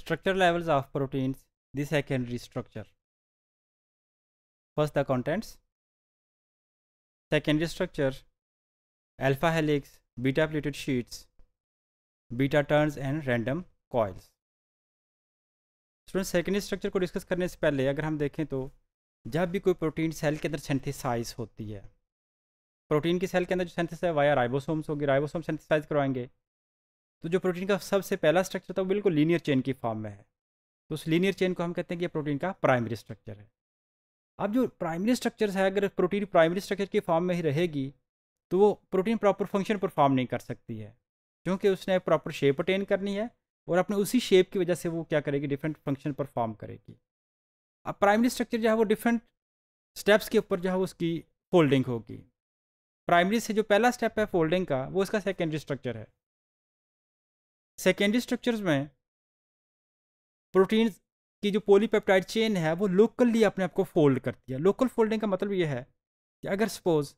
Structure levels of proteins, the secondary structure. First the contents, secondary structure, alpha helix, beta pleated sheets, beta turns and random coils. Student secondary structure को discuss करने से पहले अगर हम देखें तो जब भी कोई प्रोटीन सेल के अंदर सेंथिसाइज होती है प्रोटीन की सेल के अंदर जो सेंथिस है वाया राइबोसोम्स होगी राइबोसोम सेंथिसाइज करवाएंगे तो जो प्रोटीन का सबसे पहला स्ट्रक्चर था वो बिल्कुल लीनियर चेन की फॉर्म में है तो उस लीनियर चेन को हम कहते हैं कि ये प्रोटीन का प्राइमरी स्ट्रक्चर है अब जो प्राइमरी स्ट्रक्चर है अगर प्रोटीन प्राइमरी स्ट्रक्चर की फॉर्म में ही रहेगी तो वो प्रोटीन प्रॉपर फंक्शन परफॉर्म नहीं कर सकती है क्योंकि उसने प्रॉपर शेप अटेन करनी है और अपने उसी शेप की वजह से वो क्या करेगी डिफरेंट फंक्शन परफॉर्म करेगी अब प्राइमरी स्ट्रक्चर जो है वो डिफरेंट स्टेप्स के ऊपर जो है उसकी फोल्डिंग होगी प्राइमरी से जो पहला स्टेप है फोल्डिंग का वो उसका सेकेंडरी स्ट्रक्चर है सेकेंडरी स्ट्रक्चर्स में प्रोटीन की जो पोलीपेप्टाइड चेन है वो लोकली अपने आप को फोल्ड करती है लोकल फोल्डिंग का मतलब ये है कि अगर सपोज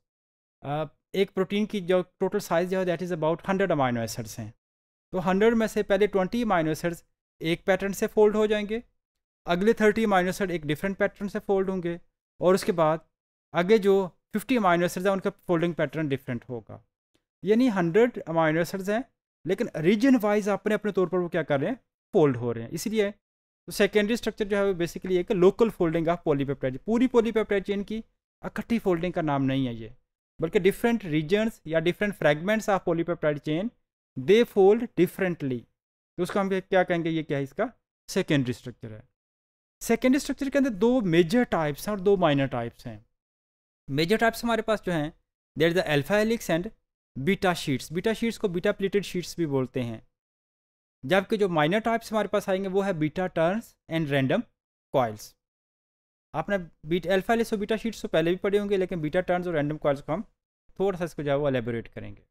एक प्रोटीन की जो टोटल साइज जो है that is about hundred amino acids हैं तो हंड्रेड में से पहले ट्वेंटी अमाइनो एसिड्स एक पैटर्न से फोल्ड हो जाएंगे अगले थर्टी अमाइनो एसिड एक डिफरेंट पैटर्न से फोल्ड होंगे और उसके बाद आगे जो फिफ्टी अमाइनो एसिड्स हैं उनका फोल्डिंग पैटर्न डिफरेंट होगा यानी हंड्रेड अमाइनो एसिड्स हैं लेकिन रीजन वाइज अपने अपने तौर पर वो क्या कर रहे हैं फोल्ड हो रहे हैं इसलिए तो सेकेंडरी स्ट्रक्चर जो है वो बेसिकली एक लोकल फोल्डिंग ऑफ पोलीपेप्टाइड पूरी पोलीपेप्टाइड चेन की इकट्ठी फोल्डिंग का नाम नहीं है ये बल्कि डिफरेंट रीजन्स या different fragments of polypeptide chain they fold differently तो उसको हम क्या कहेंगे ये क्या है इसका सेकेंडरी स्ट्रक्चर है सेकेंडरी स्ट्रक्चर के अंदर दो मेजर टाइप्स हैं और दो माइनर टाइप्स हैं मेजर टाइप्स हमारे पास जो हैं there is the alpha helix and beta sheets beta sheets को बीटा प्लेटेड शीट्स भी बोलते हैं जबकि जो माइनर टाइप्स हमारे पास आएंगे वो है beta turns and random coils आपने बीट एल्फा लेसो और बीटा शीट्स तो पहले भी पढ़े होंगे लेकिन बीटा टर्न्स और रैंडम कॉयल्स को हम थोड़ा सा इसको जो है वो एलेबोरेट करेंगे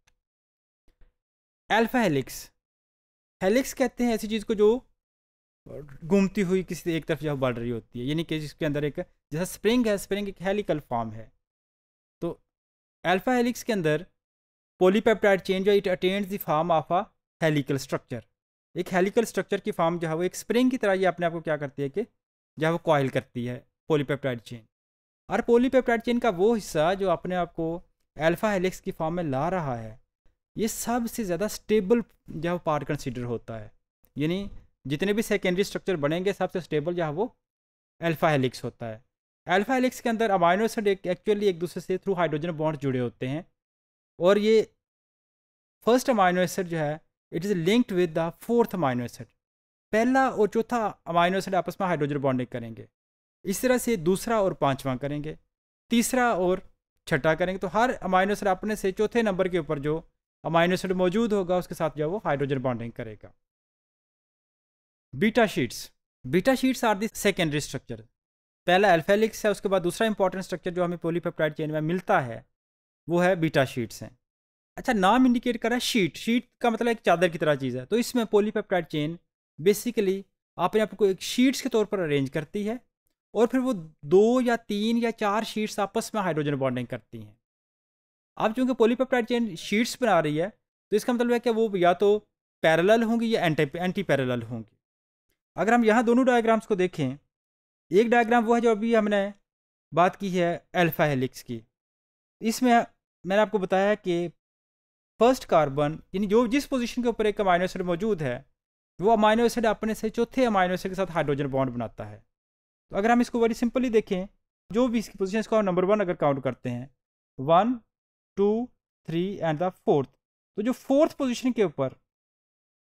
एल्फा हेलिक्स हेलिक्स कहते हैं ऐसी चीज़ को जो घूमती हुई किसी एक तरफ जो बढ़ रही होती है यानी कि जिसके अंदर एक जैसा स्प्रिंग है स्प्रिंग एक हेलिकल फॉर्म है तो एल्फा हेलिक्स के अंदर पोलीपेप्टाइड चेन जो it attend the form of a helical structure एक हेलिकल स्ट्रक्चर की फॉर्म जो है वो एक स्प्रिंग की तरह ये अपने आप को क्या करती है कि जो है वो कॉयल करती है पोलीपेप्टाइड चेन और पोलीपेप्टाइड चेन का वो हिस्सा जो अपने आप को एल्फा हेलिक्स की फॉर्म में ला रहा है ये सबसे ज़्यादा स्टेबल जो है वो पार्ट कंसिडर होता है यानी जितने भी सेकेंडरी स्ट्रक्चर बनेंगे सबसे स्टेबल जो है वो एल्फा हेलिक्स होता है एल्फा हेलिक्स के अंदर अमाइनो एसिड एक्चुअली एक दूसरे से थ्रू हाइड्रोजन बॉन्ड जुड़े होते हैं और ये फर्स्ट अमाइनो एसिड जो है it is linked with the fourth amino acid पहला और चौथा अमाइनो एसिड आपस में हाइड्रोजन बॉन्डिंग करेंगे इस तरह से दूसरा और पांचवा करेंगे तीसरा और छठा करेंगे तो हर अमाइनो एसिड अपने से चौथे नंबर के ऊपर जो अमाइनो एसिड मौजूद होगा उसके साथ जो है वो हाइड्रोजन बॉन्डिंग करेगा beta sheets beta sheets are the secondary structure पहला एल्फेलिक्स है उसके बाद दूसरा इंपॉर्टेंट स्ट्रक्चर जो हमें पोलीपेप्टाइड चेन में मिलता है वो है बीटा शीट्स हैं अच्छा नाम इंडिकेट कर रहा है शीट शीट का मतलब एक चादर की तरह चीज़ है तो इसमें पोलीपेप्टाइड चेन बेसिकली अपने आपको एक शीट्स के तौर पर अरेंज करती है और फिर वो दो या तीन या चार शीट्स आपस में हाइड्रोजन बॉन्डिंग करती हैं अब चूँकि पोलीपेप्टाइड चेन शीट्स बना रही है तो इसका मतलब है कि वो या तो पैरेलल होंगी या एंटी एंटी पैरेलल होंगी अगर हम यहाँ दोनों डायग्राम्स को देखें एक डायग्राम वो है जो अभी हमने बात की है अल्फा हेलिक्स की इसमें मैंने आपको बताया कि फर्स्ट कार्बन यानी जो जिस पोजीशन के ऊपर एक अमाइनो एसिड मौजूद है वो अमाइनो एसिड अपने से चौथे अमाइनो एसिड के साथ हाइड्रोजन बॉन्ड बनाता है तो अगर हम इसको वेरी सिंपली देखें जो भी इसकी पोजीशन इसको हम नंबर वन अगर काउंट करते हैं one two three and the fourth तो जो फोर्थ पोजिशन के ऊपर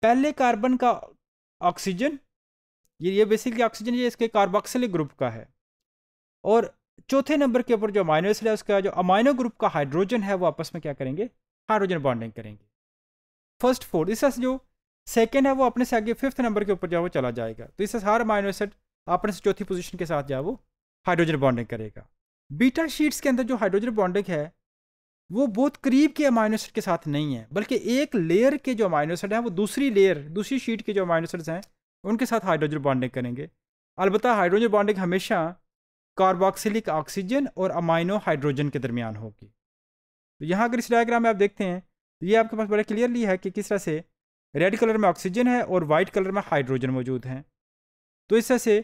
पहले कार्बन का ऑक्सीजन ये ये बेसिकली ऑक्सीजन ये इसके कार्बोक्सिलिक ग्रुप का है और चौथे नंबर के ऊपर जो अमाइनो एसिड है उसका जो अमाइनो ग्रुप का हाइड्रोजन है वो आपस में क्या करेंगे हाइड्रोजन बॉन्डिंग करेंगे फर्स्ट फोर्थ इस जो सेकेंड है वो अपने से आगे फिफ्थ नंबर के ऊपर जो वो चला जाएगा तो इस हर अमाइनो एसिड अपने से चौथी पोजिशन के साथ जो वो हाइड्रोजन बॉन्डिंग करेगा बीटा शीट्स के अंदर जो हाइड्रोजन बॉन्डिंग है वो बहुत करीब के अमाइनो एसिड के साथ नहीं है बल्कि एक लेयर के जो अमाइनो एसिड हैं वो दूसरी लेयर दूसरी शीट के जो अमाइनो एसिड्स हैं उनके साथ हाइड्रोजन बॉन्डिंग करेंगे अलबत्त हाइड्रोजन बॉन्डिंग हमेशा कार्बोक्सिलिक ऑक्सीजन और अमाइनो हाइड्रोजन के दरमियान होगी तो यहाँ अगर इस डायग्राम में आप देखते हैं तो ये आपके पास बड़ा क्लियरली है कि किस तरह से रेड कलर में ऑक्सीजन है और वाइट कलर में हाइड्रोजन मौजूद हैं तो इस तरह से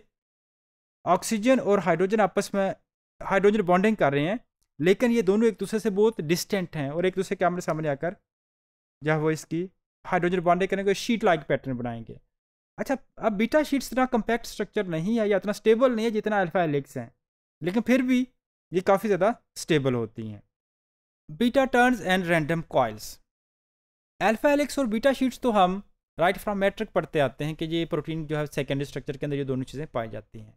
ऑक्सीजन और हाइड्रोजन आपस में हाइड्रोजन बॉन्डिंग कर रहे हैं लेकिन ये दोनों एक दूसरे से बहुत डिस्टेंट हैं और एक दूसरे के आमने सामने आकर जब वो इसकी हाइड्रोजन बॉन्डिंग करने को शीट लाइक पैटर्न बनाएंगे अच्छा अब बीटा शीट्स इतना कम्पैक्ट स्ट्रक्चर नहीं है या इतना स्टेबल नहीं है जितना अल्फा एलिक्स हैं लेकिन फिर भी ये काफ़ी ज़्यादा स्टेबल होती हैं beta turns and random coils alpha helix और बीटा शीट्स तो हम राइट फ्रॉम मैट्रिक पढ़ते आते हैं कि ये प्रोटीन जो है सेकेंडरी स्ट्रक्चर के अंदर ये दोनों चीज़ें पाई जाती हैं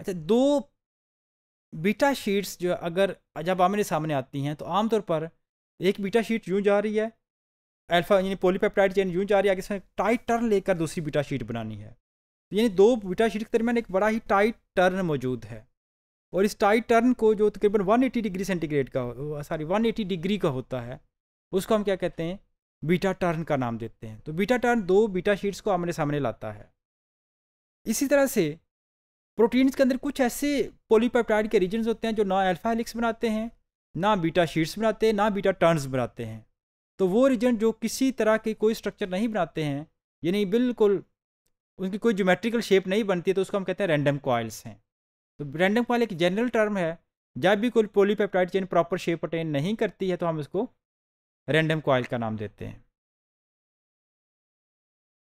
अच्छा दो बीटा शीट्स जो अगर जब आमने सामने आती हैं तो आमतौर पर एक बीटा शीट यूँ जा रही है अल्फा यानी पोलीपेप्टाइड चेन यूँ जा रही है इसमें टाइट टर्न लेकर दूसरी बीटा शीट बनानी है तो यानी दो बीटा शीट के दरमियान एक बड़ा ही टाइट टर्न मौजूद है और इस टाइट टर्न को जो तकरीबन 180 डिग्री सेंटीग्रेड का सॉरी 180 डिग्री का होता है उसको हम क्या कहते हैं बीटा टर्न का नाम देते हैं तो बीटा टर्न दो बीटा शीट्स को आमने सामने लाता है इसी तरह से प्रोटीन्स के अंदर कुछ ऐसे पोलीपेप्टाइड के रीजन होते हैं जो ना अल्फा हेलिक्स बनाते हैं ना बीटा शीट्स बनाते हैं ना बीटा टर्न्स बनाते हैं तो वो रीजन जो किसी तरह के कोई स्ट्रक्चर नहीं बनाते हैं यानी बिल्कुल उनकी कोई जोमेट्रिकल शेप नहीं बनती है तो उसको हम कहते हैं रैंडम कॉयल्स हैं तो ब्रांडिंग फॉल एक जनरल टर्म है जब भी कोई पोलीपेप्टाइड चेन प्रॉपर शेप अटेन नहीं करती है तो हम इसको रैंडम कॉयल का नाम देते हैं